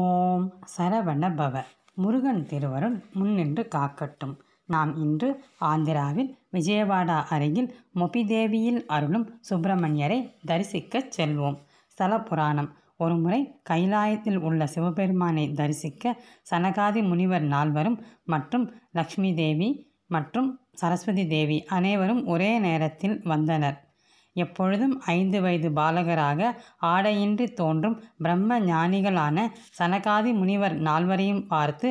ஓம் சரவண பவ முருகன் திருவருள் முன்னின்று காக்கட்டும் நாம் இன்று ஆந்திராவில் விஜயவாடா அருகில் மொபிதேவியில் அருளும் சுப்பிரமணியரை தரிசிக்கச் செல்வோம் ஸ்தல புராணம் ஒருமுறை கைலாயத்தில் உள்ள சிவபெருமானை தரிசிக்க சனகாதி முனிவர் நால்வரும் மற்றும் லக்ஷ்மி தேவி மற்றும் சரஸ்வதி தேவி அனைவரும் ஒரே நேரத்தில் வந்தனர் எப்பொழுதும் ஐந்து வயது பாலகராக ஆடையின்றி தோன்றும் பிரம்ம ஞானிகளான சனகாதி முனிவர் நால்வரையும் பார்த்து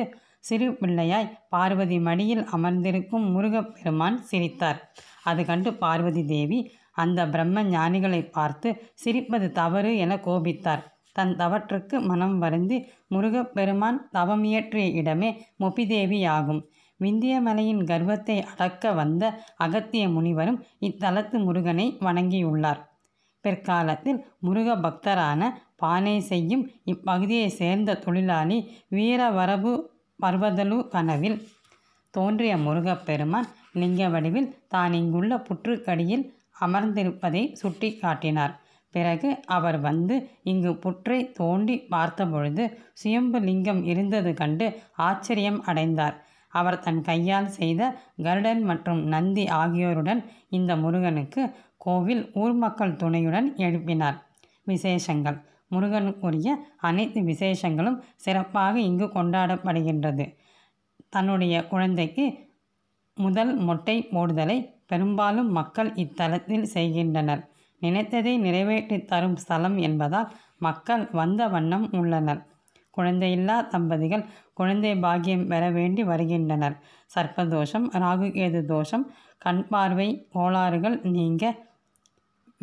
சிறு பிள்ளையாய் பார்வதி மடியில் அமர்ந்திருக்கும் முருகப்பெருமான் சிரித்தார் அது கண்டு பார்வதி தேவி அந்த பிரம்ம ஞானிகளை பார்த்து சிரிப்பது தவறு என கோபித்தார் தன் தவற்றுக்கு மனம் வருந்தி முருகப்பெருமான் தவமியற்றிய இடமே முப்பிதேவியாகும் விந்தியமலையின் கர்வத்தை அடக்க வந்த அகத்திய முனிவரும் இத்தலத்து முருகனை வணங்கியுள்ளார் பிற்காலத்தில் முருக பக்தரான பானை செய்யும் இப்பகுதியை சேர்ந்த தொழிலாளி வீரவரபு பர்வதலு கனவில் தோன்றிய முருகப்பெருமான் லிங்க வடிவில் தான் இங்குள்ள புற்றுக்கடியில் அமர்ந்திருப்பதை சுட்டி காட்டினார் பிறகு அவர் வந்து இங்கு புற்றை தோண்டி பார்த்தபொழுது சுயம்பு லிங்கம் இருந்தது கண்டு ஆச்சரியம் அடைந்தார் அவர் தன் கையால் செய்த கருடன் மற்றும் நந்தி ஆகியோருடன் இந்த முருகனுக்கு கோவில் ஊர் மக்கள் துணையுடன் எழுப்பினார் விசேஷங்கள் முருகனுக்குரிய அனைத்து விசேஷங்களும் சிறப்பாக இங்கு கொண்டாடப்படுகின்றது தன்னுடைய குழந்தைக்கு முதல் மொட்டை போடுதலை பெரும்பாலும் மக்கள் இத்தலத்தில் செய்கின்றனர் நினைத்ததை நிறைவேற்றி தரும் ஸ்தலம் என்பதால் மக்கள் வந்த வண்ணம் உள்ளனர் குழந்தையில்லா தம்பதிகள் குழந்தை பாக்கியம் பெற வேண்டி வருகின்றனர் சர்ப்பதோஷம் ராகுகேது தோஷம் கண் பார்வை கோளாறுகள் நீங்க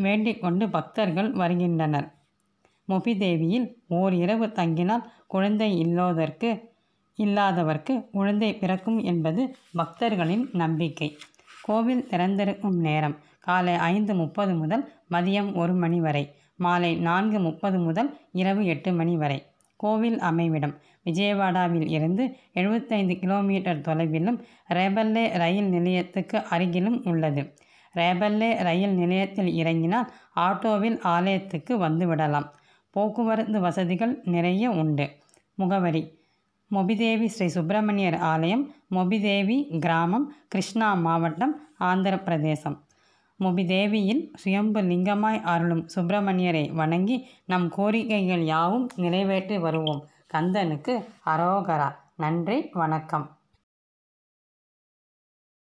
வேண்டிக் கொண்டு பக்தர்கள் வருகின்றனர் முபிதேவியில் ஓர் இரவு தங்கினால் குழந்தை இல்லோதற்கு இல்லாதவர்க்கு குழந்தை பிறக்கும் என்பது பக்தர்களின் நம்பிக்கை கோவில் திறந்திருக்கும் நேரம் காலை ஐந்து முப்பது முதல் மதியம் ஒரு மணி வரை மாலை நான்கு முப்பது முதல் இரவு எட்டு மணி வரை கோவில் அமைவிடம் விஜயவாடாவில் இருந்து எழுபத்தைந்து கிலோமீட்டர் தொலைவிலும் ரேபல்லே ரயில் நிலையத்துக்கு அருகிலும் உள்ளது ரேபல்லே ரயில் நிலையத்தில் இறங்கினால் ஆட்டோவில் ஆலயத்துக்கு வந்துவிடலாம் போக்குவரத்து வசதிகள் நிறைய உண்டு முகவரி மொபிதேவி ஸ்ரீ சுப்பிரமணியர் ஆலயம் மொபிதேவி கிராமம் கிருஷ்ணா மாவட்டம் ஆந்திர பிரதேசம் முபிதேவியின் சுயம்பு லிங்கமாய் அருளும் சுப்பிரமணியரை வணங்கி நம் கோரிக்கைகள் யாவும் நிறைவேற்றி வருவோம் கந்தனுக்கு அரோகரா நன்றி வணக்கம்